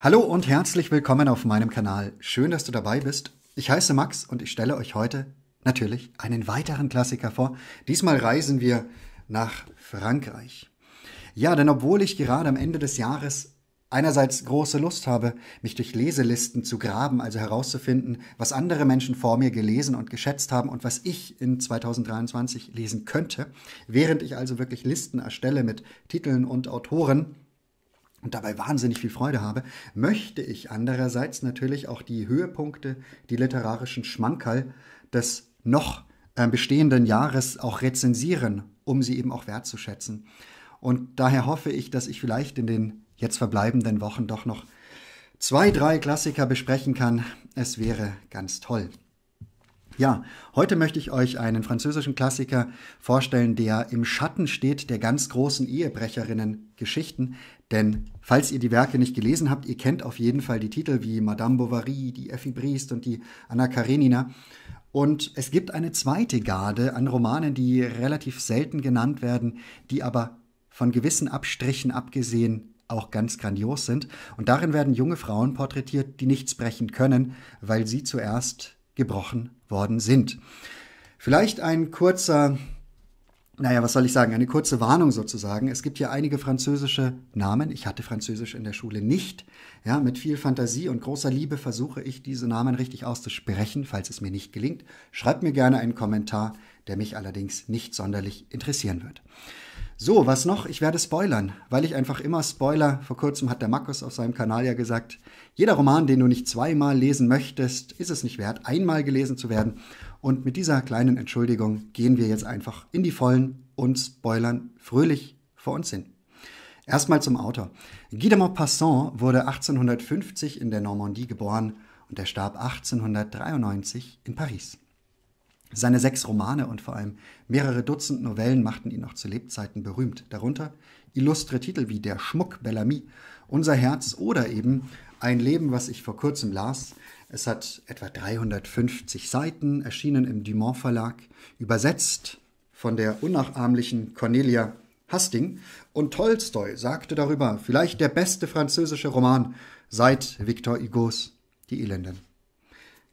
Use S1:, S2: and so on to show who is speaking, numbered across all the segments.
S1: Hallo und herzlich willkommen auf meinem Kanal. Schön, dass du dabei bist. Ich heiße Max und ich stelle euch heute natürlich einen weiteren Klassiker vor. Diesmal reisen wir nach Frankreich. Ja, denn obwohl ich gerade am Ende des Jahres einerseits große Lust habe, mich durch Leselisten zu graben, also herauszufinden, was andere Menschen vor mir gelesen und geschätzt haben und was ich in 2023 lesen könnte, während ich also wirklich Listen erstelle mit Titeln und Autoren, und dabei wahnsinnig viel Freude habe, möchte ich andererseits natürlich auch die Höhepunkte, die literarischen Schmankerl des noch äh, bestehenden Jahres auch rezensieren, um sie eben auch wertzuschätzen. Und daher hoffe ich, dass ich vielleicht in den jetzt verbleibenden Wochen doch noch zwei, drei Klassiker besprechen kann. Es wäre ganz toll. Ja, heute möchte ich euch einen französischen Klassiker vorstellen, der im Schatten steht der ganz großen Ehebrecherinnen-Geschichten. Denn falls ihr die Werke nicht gelesen habt, ihr kennt auf jeden Fall die Titel wie Madame Bovary, die Effie Briest und die Anna Karenina. Und es gibt eine zweite Garde an Romanen, die relativ selten genannt werden, die aber von gewissen Abstrichen abgesehen auch ganz grandios sind. Und darin werden junge Frauen porträtiert, die nichts brechen können, weil sie zuerst gebrochen worden sind. Vielleicht ein kurzer, naja, was soll ich sagen, eine kurze Warnung sozusagen. Es gibt ja einige französische Namen. Ich hatte Französisch in der Schule nicht. Ja, mit viel Fantasie und großer Liebe versuche ich, diese Namen richtig auszusprechen, falls es mir nicht gelingt. Schreibt mir gerne einen Kommentar, der mich allerdings nicht sonderlich interessieren wird. So, was noch? Ich werde spoilern, weil ich einfach immer spoiler. Vor kurzem hat der Markus auf seinem Kanal ja gesagt, jeder Roman, den du nicht zweimal lesen möchtest, ist es nicht wert, einmal gelesen zu werden. Und mit dieser kleinen Entschuldigung gehen wir jetzt einfach in die Vollen und spoilern fröhlich vor uns hin. Erstmal zum Autor. Guy de Maupassant wurde 1850 in der Normandie geboren und er starb 1893 in Paris. Seine sechs Romane und vor allem mehrere Dutzend Novellen machten ihn noch zu Lebzeiten berühmt, darunter illustre Titel wie Der Schmuck Bellamy, Unser Herz oder eben Ein Leben, was ich vor kurzem las. Es hat etwa 350 Seiten, erschienen im Dumont Verlag, übersetzt von der unnachahmlichen Cornelia Hasting und Tolstoi sagte darüber, vielleicht der beste französische Roman seit Victor Hugos Die Elenden.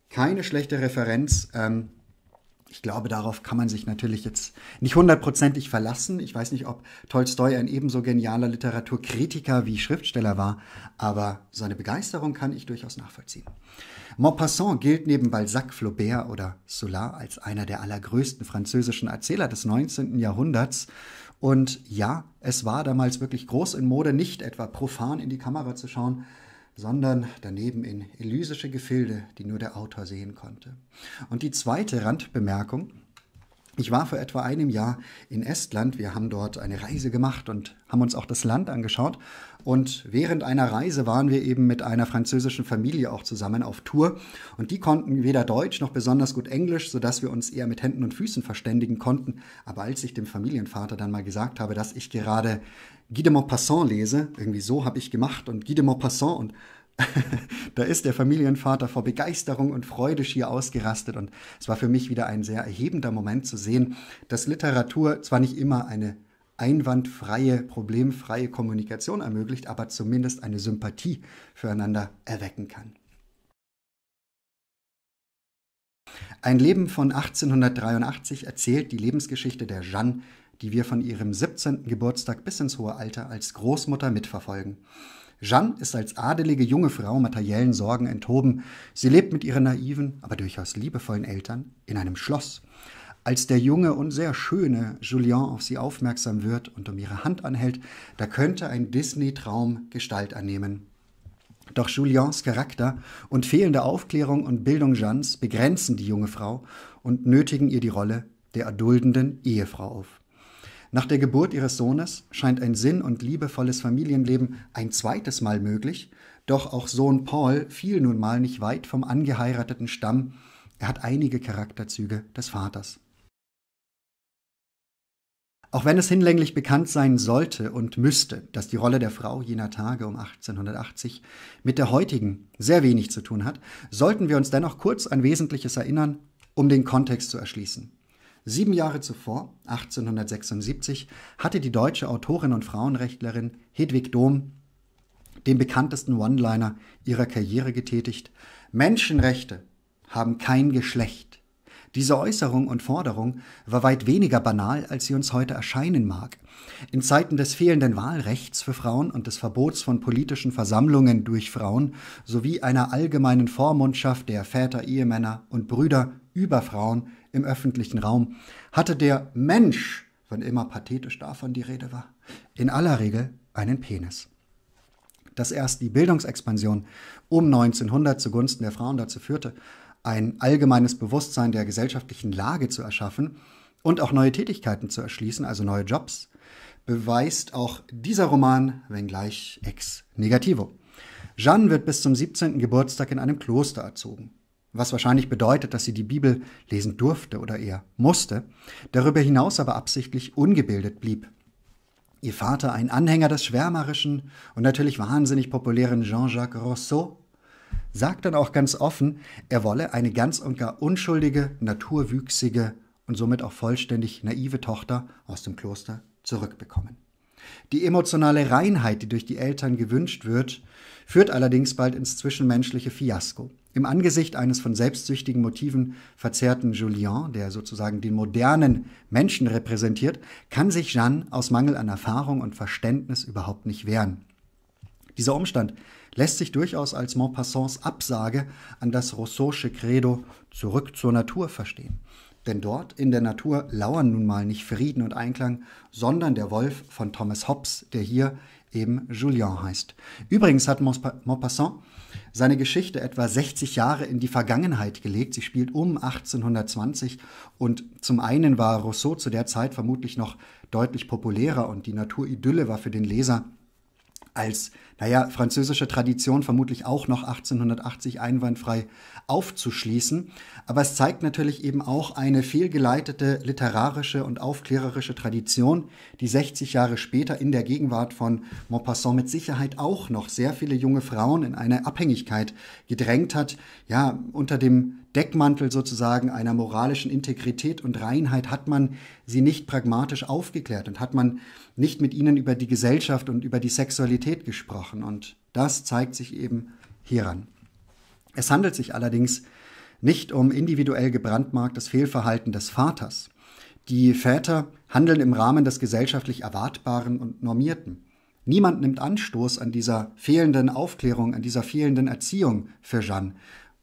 S1: Keine schlechte Referenz. Ähm, ich glaube, darauf kann man sich natürlich jetzt nicht hundertprozentig verlassen. Ich weiß nicht, ob Tolstoi ein ebenso genialer Literaturkritiker wie Schriftsteller war, aber seine Begeisterung kann ich durchaus nachvollziehen. Maupassant gilt neben Balzac, Flaubert oder Zola als einer der allergrößten französischen Erzähler des 19. Jahrhunderts. Und ja, es war damals wirklich groß in Mode, nicht etwa profan in die Kamera zu schauen, sondern daneben in elysische Gefilde, die nur der Autor sehen konnte. Und die zweite Randbemerkung, ich war vor etwa einem Jahr in Estland. Wir haben dort eine Reise gemacht und haben uns auch das Land angeschaut. Und während einer Reise waren wir eben mit einer französischen Familie auch zusammen auf Tour. Und die konnten weder Deutsch noch besonders gut Englisch, sodass wir uns eher mit Händen und Füßen verständigen konnten. Aber als ich dem Familienvater dann mal gesagt habe, dass ich gerade Guy de Maupassant lese, irgendwie so habe ich gemacht und Guy de Maupassant und da ist der Familienvater vor Begeisterung und Freude schier ausgerastet und es war für mich wieder ein sehr erhebender Moment zu sehen, dass Literatur zwar nicht immer eine einwandfreie, problemfreie Kommunikation ermöglicht, aber zumindest eine Sympathie füreinander erwecken kann. Ein Leben von 1883 erzählt die Lebensgeschichte der Jeanne, die wir von ihrem 17. Geburtstag bis ins hohe Alter als Großmutter mitverfolgen. Jeanne ist als adelige junge Frau materiellen Sorgen enthoben. Sie lebt mit ihren naiven, aber durchaus liebevollen Eltern in einem Schloss. Als der junge und sehr schöne Julien auf sie aufmerksam wird und um ihre Hand anhält, da könnte ein Disney-Traum Gestalt annehmen. Doch Juliens Charakter und fehlende Aufklärung und Bildung Jeannes begrenzen die junge Frau und nötigen ihr die Rolle der erduldenden Ehefrau auf. Nach der Geburt ihres Sohnes scheint ein sinn- und liebevolles Familienleben ein zweites Mal möglich, doch auch Sohn Paul fiel nun mal nicht weit vom angeheirateten Stamm, er hat einige Charakterzüge des Vaters. Auch wenn es hinlänglich bekannt sein sollte und müsste, dass die Rolle der Frau jener Tage um 1880 mit der heutigen sehr wenig zu tun hat, sollten wir uns dennoch kurz an Wesentliches erinnern, um den Kontext zu erschließen. Sieben Jahre zuvor, 1876, hatte die deutsche Autorin und Frauenrechtlerin Hedwig Dohm den bekanntesten One-Liner ihrer Karriere getätigt. Menschenrechte haben kein Geschlecht. Diese Äußerung und Forderung war weit weniger banal, als sie uns heute erscheinen mag. In Zeiten des fehlenden Wahlrechts für Frauen und des Verbots von politischen Versammlungen durch Frauen sowie einer allgemeinen Vormundschaft der Väter, Ehemänner und Brüder über Frauen im öffentlichen Raum, hatte der Mensch, wenn immer pathetisch davon die Rede war, in aller Regel einen Penis. Dass erst die Bildungsexpansion um 1900 zugunsten der Frauen dazu führte, ein allgemeines Bewusstsein der gesellschaftlichen Lage zu erschaffen und auch neue Tätigkeiten zu erschließen, also neue Jobs, beweist auch dieser Roman, wenngleich ex negativo. Jeanne wird bis zum 17. Geburtstag in einem Kloster erzogen was wahrscheinlich bedeutet, dass sie die Bibel lesen durfte oder eher musste, darüber hinaus aber absichtlich ungebildet blieb. Ihr Vater, ein Anhänger des schwärmerischen und natürlich wahnsinnig populären Jean-Jacques Rousseau, sagt dann auch ganz offen, er wolle eine ganz und gar unschuldige, naturwüchsige und somit auch vollständig naive Tochter aus dem Kloster zurückbekommen. Die emotionale Reinheit, die durch die Eltern gewünscht wird, führt allerdings bald ins zwischenmenschliche Fiasko. Im Angesicht eines von selbstsüchtigen Motiven verzerrten Julien, der sozusagen den modernen Menschen repräsentiert, kann sich Jeanne aus Mangel an Erfahrung und Verständnis überhaupt nicht wehren. Dieser Umstand lässt sich durchaus als Montpassants Absage an das Rousseausche Credo zurück zur Natur verstehen. Denn dort in der Natur lauern nun mal nicht Frieden und Einklang, sondern der Wolf von Thomas Hobbes, der hier eben Julien heißt. Übrigens hat Maupassant seine Geschichte etwa 60 Jahre in die Vergangenheit gelegt. Sie spielt um 1820 und zum einen war Rousseau zu der Zeit vermutlich noch deutlich populärer und die Naturidylle war für den Leser als, naja, französische Tradition vermutlich auch noch 1880 einwandfrei aufzuschließen. Aber es zeigt natürlich eben auch eine fehlgeleitete literarische und aufklärerische Tradition, die 60 Jahre später in der Gegenwart von Maupassant mit Sicherheit auch noch sehr viele junge Frauen in eine Abhängigkeit gedrängt hat, ja, unter dem Deckmantel sozusagen einer moralischen Integrität und Reinheit hat man sie nicht pragmatisch aufgeklärt und hat man nicht mit ihnen über die Gesellschaft und über die Sexualität gesprochen. Und das zeigt sich eben hieran. Es handelt sich allerdings nicht um individuell gebrandmarktes Fehlverhalten des Vaters. Die Väter handeln im Rahmen des gesellschaftlich Erwartbaren und Normierten. Niemand nimmt Anstoß an dieser fehlenden Aufklärung, an dieser fehlenden Erziehung für Jeanne,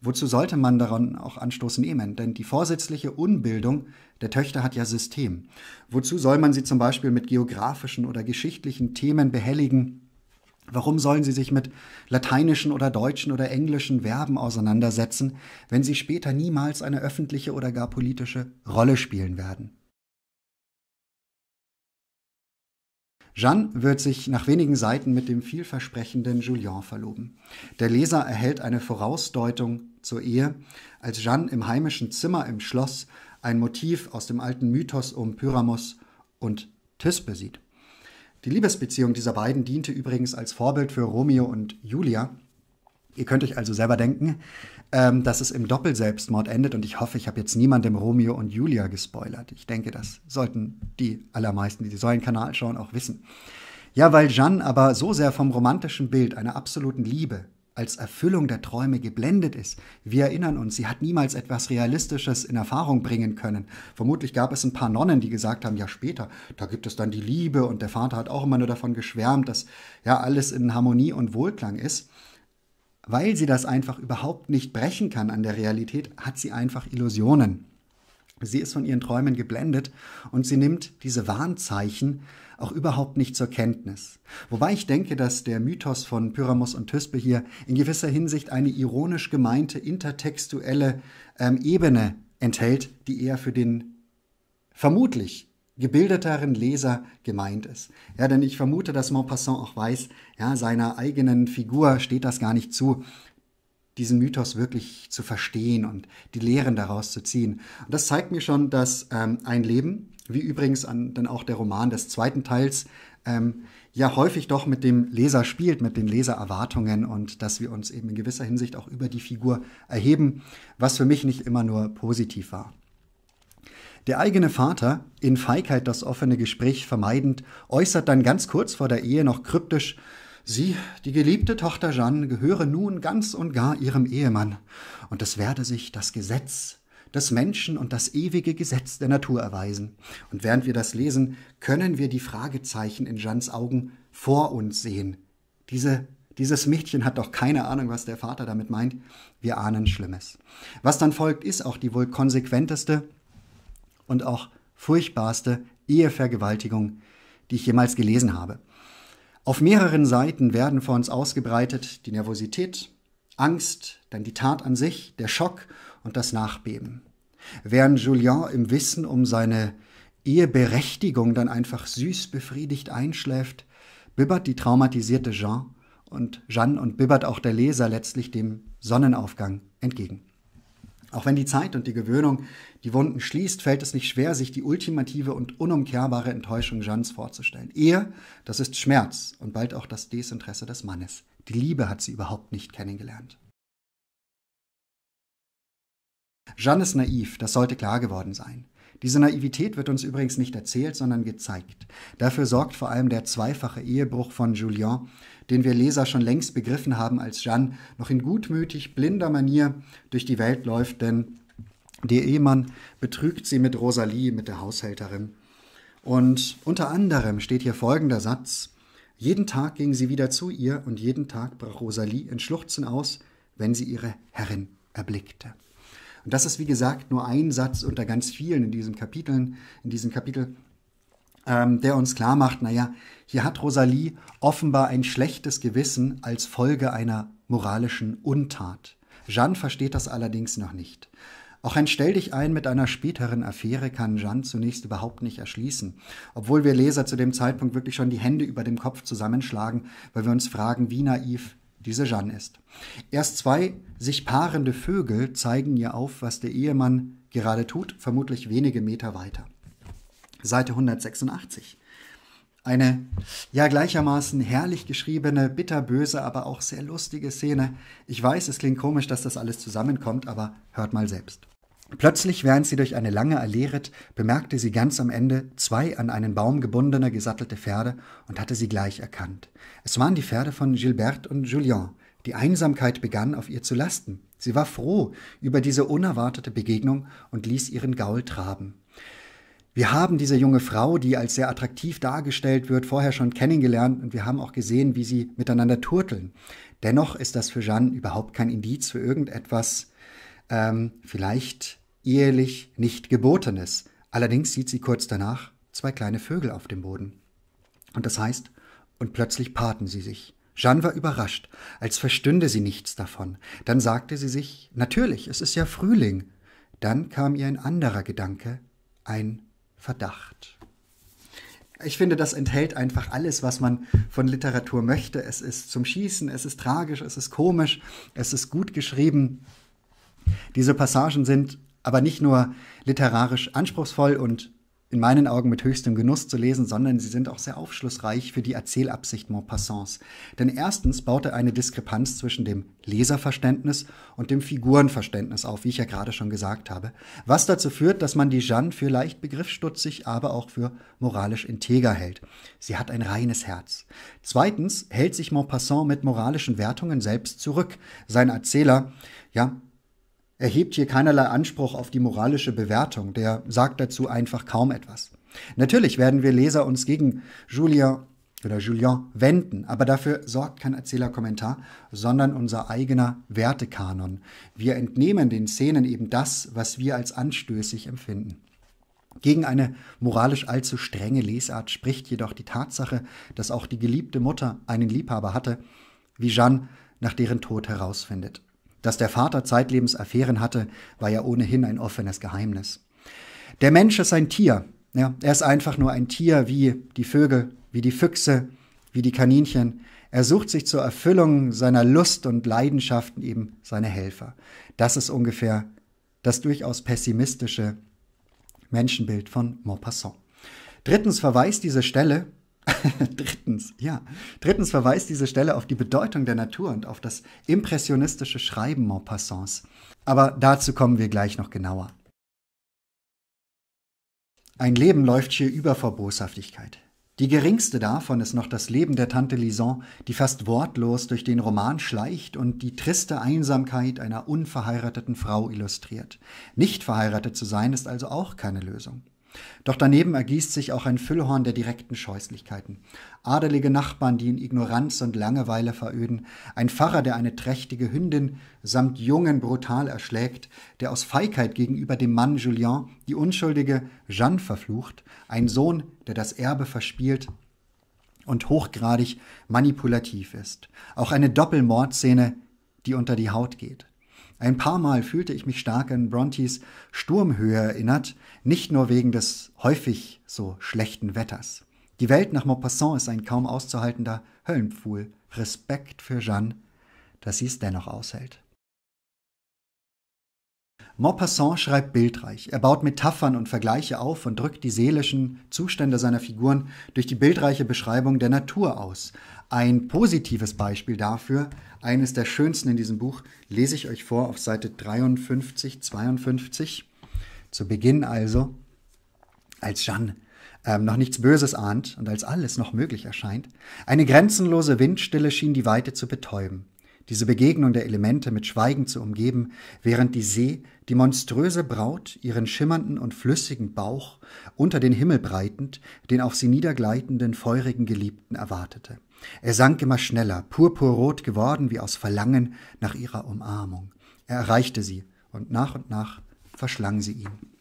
S1: Wozu sollte man daran auch Anstoß nehmen? Denn die vorsätzliche Unbildung der Töchter hat ja System. Wozu soll man sie zum Beispiel mit geografischen oder geschichtlichen Themen behelligen? Warum sollen sie sich mit lateinischen oder deutschen oder englischen Verben auseinandersetzen, wenn sie später niemals eine öffentliche oder gar politische Rolle spielen werden? Jeanne wird sich nach wenigen Seiten mit dem vielversprechenden Julien verloben. Der Leser erhält eine Vorausdeutung zur Ehe, als Jeanne im heimischen Zimmer im Schloss ein Motiv aus dem alten Mythos um Pyramus und Thisbe sieht. Die Liebesbeziehung dieser beiden diente übrigens als Vorbild für Romeo und Julia, Ihr könnt euch also selber denken, ähm, dass es im Doppelselbstmord endet und ich hoffe, ich habe jetzt niemandem Romeo und Julia gespoilert. Ich denke, das sollten die allermeisten, die den Kanal schauen, auch wissen. Ja, weil Jeanne aber so sehr vom romantischen Bild einer absoluten Liebe als Erfüllung der Träume geblendet ist. Wir erinnern uns, sie hat niemals etwas Realistisches in Erfahrung bringen können. Vermutlich gab es ein paar Nonnen, die gesagt haben, ja später, da gibt es dann die Liebe und der Vater hat auch immer nur davon geschwärmt, dass ja alles in Harmonie und Wohlklang ist weil sie das einfach überhaupt nicht brechen kann an der Realität, hat sie einfach Illusionen. Sie ist von ihren Träumen geblendet und sie nimmt diese Warnzeichen auch überhaupt nicht zur Kenntnis. Wobei ich denke, dass der Mythos von Pyramus und Thyspe hier in gewisser Hinsicht eine ironisch gemeinte intertextuelle ähm, Ebene enthält, die eher für den vermutlich gebildeteren Leser gemeint ist. Ja, denn ich vermute, dass Maupassant auch weiß, ja, seiner eigenen Figur steht das gar nicht zu, diesen Mythos wirklich zu verstehen und die Lehren daraus zu ziehen. Und das zeigt mir schon, dass ähm, ein Leben, wie übrigens an, dann auch der Roman des zweiten Teils, ähm, ja häufig doch mit dem Leser spielt, mit den Lesererwartungen und dass wir uns eben in gewisser Hinsicht auch über die Figur erheben, was für mich nicht immer nur positiv war. Der eigene Vater, in Feigheit das offene Gespräch vermeidend, äußert dann ganz kurz vor der Ehe noch kryptisch Sie, die geliebte Tochter Jeanne, gehöre nun ganz und gar ihrem Ehemann, und es werde sich das Gesetz des Menschen und das ewige Gesetz der Natur erweisen. Und während wir das lesen, können wir die Fragezeichen in Jeannes Augen vor uns sehen. Diese dieses Mädchen hat doch keine Ahnung, was der Vater damit meint. Wir ahnen Schlimmes. Was dann folgt, ist auch die wohl konsequenteste und auch furchtbarste Ehevergewaltigung, die ich jemals gelesen habe. Auf mehreren Seiten werden vor uns ausgebreitet die Nervosität, Angst, dann die Tat an sich, der Schock und das Nachbeben. Während Julien im Wissen um seine Eheberechtigung dann einfach süß befriedigt einschläft, bibbert die traumatisierte Jean und Jeanne und bibbert auch der Leser letztlich dem Sonnenaufgang entgegen. Auch wenn die Zeit und die Gewöhnung die Wunden schließt, fällt es nicht schwer, sich die ultimative und unumkehrbare Enttäuschung Jeans vorzustellen. Ehe, das ist Schmerz und bald auch das Desinteresse des Mannes. Die Liebe hat sie überhaupt nicht kennengelernt. Jeanne ist naiv, das sollte klar geworden sein. Diese Naivität wird uns übrigens nicht erzählt, sondern gezeigt. Dafür sorgt vor allem der zweifache Ehebruch von Julien, den wir Leser schon längst begriffen haben, als Jeanne noch in gutmütig blinder Manier durch die Welt läuft, denn der Ehemann betrügt sie mit Rosalie, mit der Haushälterin. Und unter anderem steht hier folgender Satz. Jeden Tag ging sie wieder zu ihr und jeden Tag brach Rosalie in Schluchzen aus, wenn sie ihre Herrin erblickte. Und das ist, wie gesagt, nur ein Satz unter ganz vielen in diesem Kapitel, in diesem Kapitel, ähm, der uns klar macht, naja, hier hat Rosalie offenbar ein schlechtes Gewissen als Folge einer moralischen Untat. Jeanne versteht das allerdings noch nicht. Auch ein Stell dich ein mit einer späteren Affäre kann Jeanne zunächst überhaupt nicht erschließen, obwohl wir Leser zu dem Zeitpunkt wirklich schon die Hände über dem Kopf zusammenschlagen, weil wir uns fragen, wie naiv diese Jeanne ist. Erst zwei sich paarende Vögel zeigen ihr auf, was der Ehemann gerade tut, vermutlich wenige Meter weiter. Seite 186. Eine ja gleichermaßen herrlich geschriebene, bitterböse, aber auch sehr lustige Szene. Ich weiß, es klingt komisch, dass das alles zusammenkommt, aber hört mal selbst. Plötzlich, während sie durch eine lange Allee ritt, bemerkte sie ganz am Ende zwei an einen Baum gebundene, gesattelte Pferde und hatte sie gleich erkannt. Es waren die Pferde von Gilbert und Julien. Die Einsamkeit begann auf ihr zu lasten. Sie war froh über diese unerwartete Begegnung und ließ ihren Gaul traben wir haben diese junge Frau, die als sehr attraktiv dargestellt wird, vorher schon kennengelernt und wir haben auch gesehen, wie sie miteinander turteln. Dennoch ist das für Jeanne überhaupt kein Indiz für irgendetwas ähm, vielleicht ehelich nicht Gebotenes. Allerdings sieht sie kurz danach zwei kleine Vögel auf dem Boden. Und das heißt, und plötzlich paarten sie sich. Jeanne war überrascht, als verstünde sie nichts davon. Dann sagte sie sich, natürlich, es ist ja Frühling. Dann kam ihr ein anderer Gedanke, ein Verdacht. Ich finde, das enthält einfach alles, was man von Literatur möchte. Es ist zum Schießen, es ist tragisch, es ist komisch, es ist gut geschrieben. Diese Passagen sind aber nicht nur literarisch anspruchsvoll und in meinen Augen mit höchstem Genuss zu lesen, sondern sie sind auch sehr aufschlussreich für die Erzählabsicht Maupassants. Denn erstens baut er eine Diskrepanz zwischen dem Leserverständnis und dem Figurenverständnis auf, wie ich ja gerade schon gesagt habe, was dazu führt, dass man die Jeanne für leicht begriffsstutzig, aber auch für moralisch integer hält. Sie hat ein reines Herz. Zweitens hält sich Maupassant mit moralischen Wertungen selbst zurück. Sein Erzähler, ja, erhebt hier keinerlei Anspruch auf die moralische Bewertung, der sagt dazu einfach kaum etwas. Natürlich werden wir Leser uns gegen Julien oder Julien wenden, aber dafür sorgt kein Erzählerkommentar, sondern unser eigener Wertekanon. Wir entnehmen den Szenen eben das, was wir als anstößig empfinden. Gegen eine moralisch allzu strenge Lesart spricht jedoch die Tatsache, dass auch die geliebte Mutter einen Liebhaber hatte, wie Jeanne nach deren Tod herausfindet. Dass der Vater zeitlebens Affären hatte, war ja ohnehin ein offenes Geheimnis. Der Mensch ist ein Tier. Ja, er ist einfach nur ein Tier wie die Vögel, wie die Füchse, wie die Kaninchen. Er sucht sich zur Erfüllung seiner Lust und Leidenschaften eben seine Helfer. Das ist ungefähr das durchaus pessimistische Menschenbild von Maupassant. Drittens verweist diese Stelle Drittens, ja. Drittens verweist diese Stelle auf die Bedeutung der Natur und auf das impressionistische Schreiben Maupassants. Aber dazu kommen wir gleich noch genauer. Ein Leben läuft hier über vor Boshaftigkeit. Die geringste davon ist noch das Leben der Tante Lison, die fast wortlos durch den Roman schleicht und die triste Einsamkeit einer unverheirateten Frau illustriert. Nicht verheiratet zu sein ist also auch keine Lösung. Doch daneben ergießt sich auch ein Füllhorn der direkten Scheußlichkeiten. Adelige Nachbarn, die in Ignoranz und Langeweile veröden, ein Pfarrer, der eine trächtige Hündin samt Jungen brutal erschlägt, der aus Feigheit gegenüber dem Mann Julien die unschuldige Jeanne verflucht, ein Sohn, der das Erbe verspielt und hochgradig manipulativ ist. Auch eine Doppelmordszene, die unter die Haut geht. Ein paar Mal fühlte ich mich stark an Brontes Sturmhöhe erinnert, nicht nur wegen des häufig so schlechten Wetters. Die Welt nach Maupassant ist ein kaum auszuhaltender Höllenpfuhl. Respekt für Jeanne, dass sie es dennoch aushält. Maupassant schreibt bildreich. Er baut Metaphern und Vergleiche auf und drückt die seelischen Zustände seiner Figuren durch die bildreiche Beschreibung der Natur aus. Ein positives Beispiel dafür, eines der schönsten in diesem Buch, lese ich euch vor auf Seite 53, 52. Zu Beginn also, als Jeanne ähm, noch nichts Böses ahnt und als alles noch möglich erscheint, eine grenzenlose Windstille schien die Weite zu betäuben diese Begegnung der Elemente mit Schweigen zu umgeben, während die See, die monströse Braut, ihren schimmernden und flüssigen Bauch unter den Himmel breitend, den auf sie niedergleitenden feurigen Geliebten erwartete. Er sank immer schneller, purpurrot geworden wie aus Verlangen nach ihrer Umarmung. Er erreichte sie, und nach und nach verschlang sie ihn.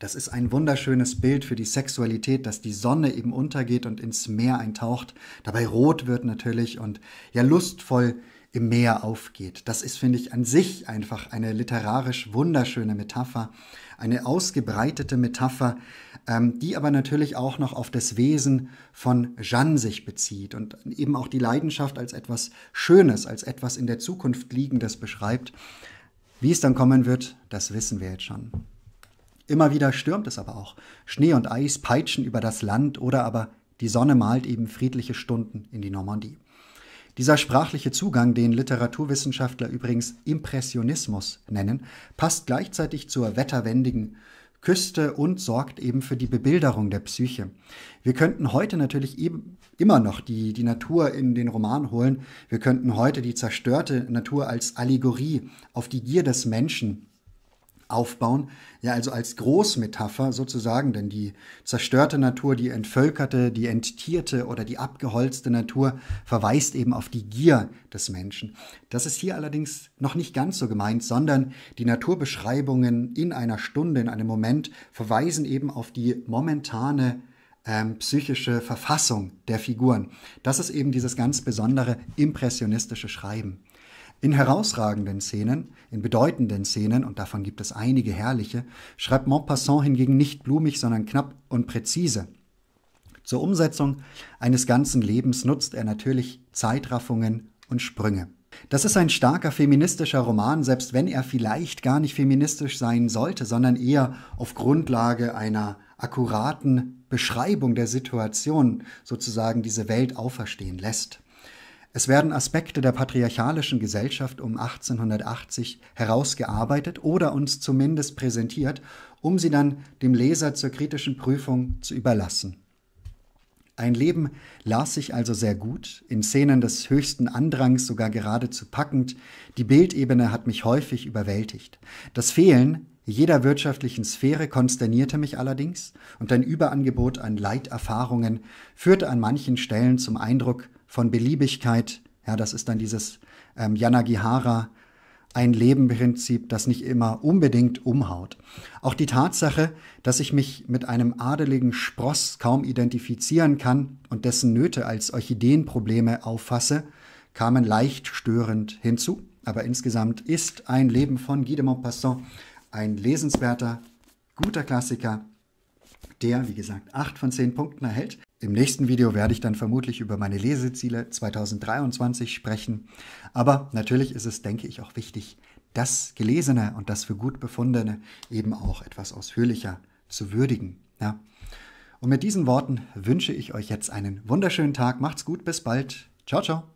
S1: Das ist ein wunderschönes Bild für die Sexualität, dass die Sonne eben untergeht und ins Meer eintaucht, dabei rot wird natürlich und ja lustvoll im Meer aufgeht. Das ist, finde ich, an sich einfach eine literarisch wunderschöne Metapher, eine ausgebreitete Metapher, ähm, die aber natürlich auch noch auf das Wesen von Jeanne sich bezieht und eben auch die Leidenschaft als etwas Schönes, als etwas in der Zukunft Liegendes beschreibt. Wie es dann kommen wird, das wissen wir jetzt schon. Immer wieder stürmt es aber auch. Schnee und Eis peitschen über das Land oder aber die Sonne malt eben friedliche Stunden in die Normandie. Dieser sprachliche Zugang, den Literaturwissenschaftler übrigens Impressionismus nennen, passt gleichzeitig zur wetterwendigen Küste und sorgt eben für die Bebilderung der Psyche. Wir könnten heute natürlich eben immer noch die, die Natur in den Roman holen. Wir könnten heute die zerstörte Natur als Allegorie auf die Gier des Menschen aufbauen, ja also als Großmetapher sozusagen, denn die zerstörte Natur, die entvölkerte, die enttierte oder die abgeholzte Natur verweist eben auf die Gier des Menschen. Das ist hier allerdings noch nicht ganz so gemeint, sondern die Naturbeschreibungen in einer Stunde, in einem Moment verweisen eben auf die momentane ähm, psychische Verfassung der Figuren. Das ist eben dieses ganz besondere impressionistische Schreiben. In herausragenden Szenen, in bedeutenden Szenen, und davon gibt es einige herrliche, schreibt Montpassant hingegen nicht blumig, sondern knapp und präzise. Zur Umsetzung eines ganzen Lebens nutzt er natürlich Zeitraffungen und Sprünge. Das ist ein starker feministischer Roman, selbst wenn er vielleicht gar nicht feministisch sein sollte, sondern eher auf Grundlage einer akkuraten Beschreibung der Situation sozusagen diese Welt auferstehen lässt. Es werden Aspekte der patriarchalischen Gesellschaft um 1880 herausgearbeitet oder uns zumindest präsentiert, um sie dann dem Leser zur kritischen Prüfung zu überlassen. Ein Leben las sich also sehr gut, in Szenen des höchsten Andrangs sogar geradezu packend, die Bildebene hat mich häufig überwältigt. Das Fehlen jeder wirtschaftlichen Sphäre konsternierte mich allerdings und ein Überangebot an Leiterfahrungen führte an manchen Stellen zum Eindruck, von Beliebigkeit. Ja, das ist dann dieses ähm, Yanagihara, ein Leben-Prinzip, das nicht immer unbedingt umhaut. Auch die Tatsache, dass ich mich mit einem adeligen Spross kaum identifizieren kann und dessen Nöte als Orchideenprobleme auffasse, kamen leicht störend hinzu. Aber insgesamt ist ein Leben von Guy de Maupassant ein lesenswerter, guter Klassiker, der, wie gesagt, 8 von 10 Punkten erhält. Im nächsten Video werde ich dann vermutlich über meine Leseziele 2023 sprechen. Aber natürlich ist es, denke ich, auch wichtig, das Gelesene und das für gut Befundene eben auch etwas ausführlicher zu würdigen. Ja. Und mit diesen Worten wünsche ich euch jetzt einen wunderschönen Tag. Macht's gut, bis bald. Ciao, ciao.